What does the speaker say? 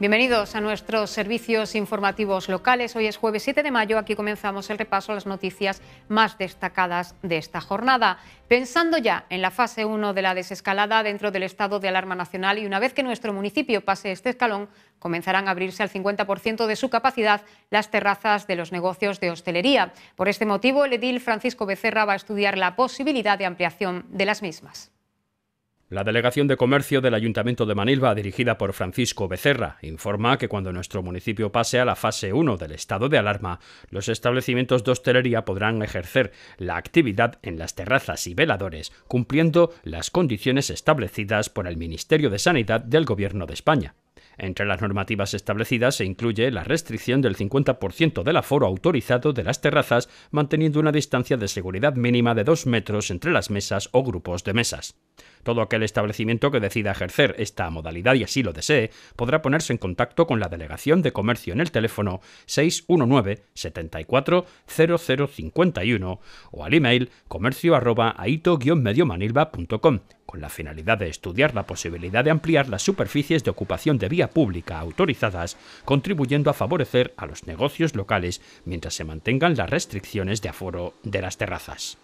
Bienvenidos a nuestros servicios informativos locales. Hoy es jueves 7 de mayo. Aquí comenzamos el repaso a las noticias más destacadas de esta jornada. Pensando ya en la fase 1 de la desescalada dentro del estado de alarma nacional y una vez que nuestro municipio pase este escalón, comenzarán a abrirse al 50% de su capacidad las terrazas de los negocios de hostelería. Por este motivo, el edil Francisco Becerra va a estudiar la posibilidad de ampliación de las mismas. La Delegación de Comercio del Ayuntamiento de Manilva, dirigida por Francisco Becerra, informa que cuando nuestro municipio pase a la fase 1 del estado de alarma, los establecimientos de hostelería podrán ejercer la actividad en las terrazas y veladores, cumpliendo las condiciones establecidas por el Ministerio de Sanidad del Gobierno de España. Entre las normativas establecidas se incluye la restricción del 50% del aforo autorizado de las terrazas, manteniendo una distancia de seguridad mínima de 2 metros entre las mesas o grupos de mesas. Todo aquel establecimiento que decida ejercer esta modalidad y así lo desee, podrá ponerse en contacto con la Delegación de Comercio en el teléfono 619 740051 o al email comercio mediomanilva.com con la finalidad de estudiar la posibilidad de ampliar las superficies de ocupación de vía pública autorizadas, contribuyendo a favorecer a los negocios locales mientras se mantengan las restricciones de aforo de las terrazas.